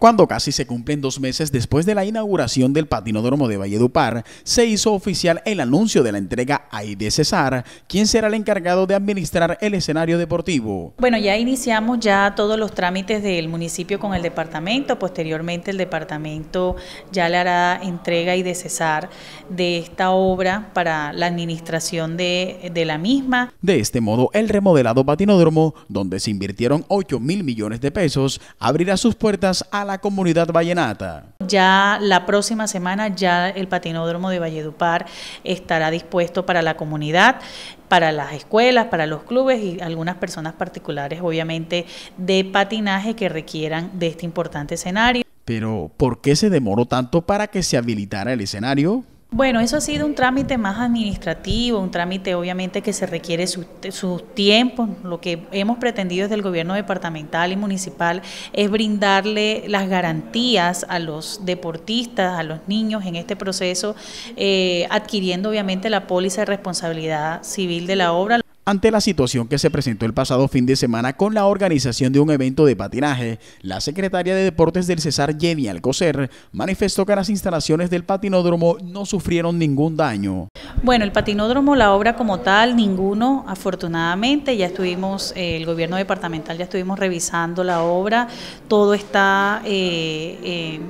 Cuando casi se cumplen dos meses después de la inauguración del patinódromo de Valledupar, se hizo oficial el anuncio de la entrega a Aide Cesar, quien será el encargado de administrar el escenario deportivo. Bueno, ya iniciamos ya todos los trámites del municipio con el departamento, posteriormente el departamento ya le hará entrega a de cesar de esta obra para la administración de, de la misma. De este modo, el remodelado patinódromo, donde se invirtieron 8 mil millones de pesos, abrirá sus puertas a la la comunidad vallenata. Ya la próxima semana ya el patinódromo de Valledupar estará dispuesto para la comunidad, para las escuelas, para los clubes y algunas personas particulares obviamente de patinaje que requieran de este importante escenario. Pero, ¿por qué se demoró tanto para que se habilitara el escenario? Bueno, eso ha sido un trámite más administrativo, un trámite obviamente que se requiere su tiempo, Lo que hemos pretendido desde el gobierno departamental y municipal es brindarle las garantías a los deportistas, a los niños en este proceso, eh, adquiriendo obviamente la póliza de responsabilidad civil de la obra. Ante la situación que se presentó el pasado fin de semana con la organización de un evento de patinaje, la secretaria de Deportes del Cesar, Jenny Alcocer, manifestó que las instalaciones del patinódromo no sufrieron ningún daño. Bueno, el patinódromo, la obra como tal, ninguno, afortunadamente. Ya estuvimos, eh, el gobierno departamental ya estuvimos revisando la obra. Todo está eh, eh,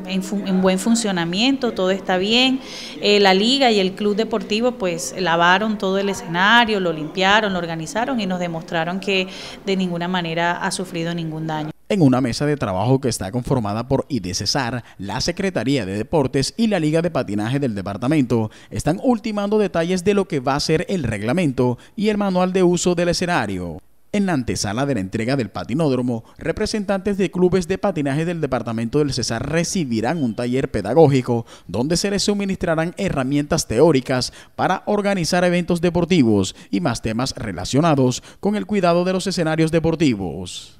en, buen funcionamiento, todo está bien. la liga y el club deportivo, pues, lavaron todo el escenario, lo limpiaron, lo organizaron y nos demostraron que de ninguna manera ha sufrido ningún daño en una mesa de trabajo que está conformada por Cesar la Secretaría de Deportes y la Liga de Patinaje del departamento. Están ultimando detalles de lo que va a ser el reglamento y el manual de uso del escenario. En la antesala de la entrega del patinódromo, representantes de clubes de patinaje del departamento del Cesar recibirán un taller pedagógico donde se les suministrarán herramientas teóricas para organizar eventos deportivos y más temas relacionados con el cuidado de los escenarios deportivos.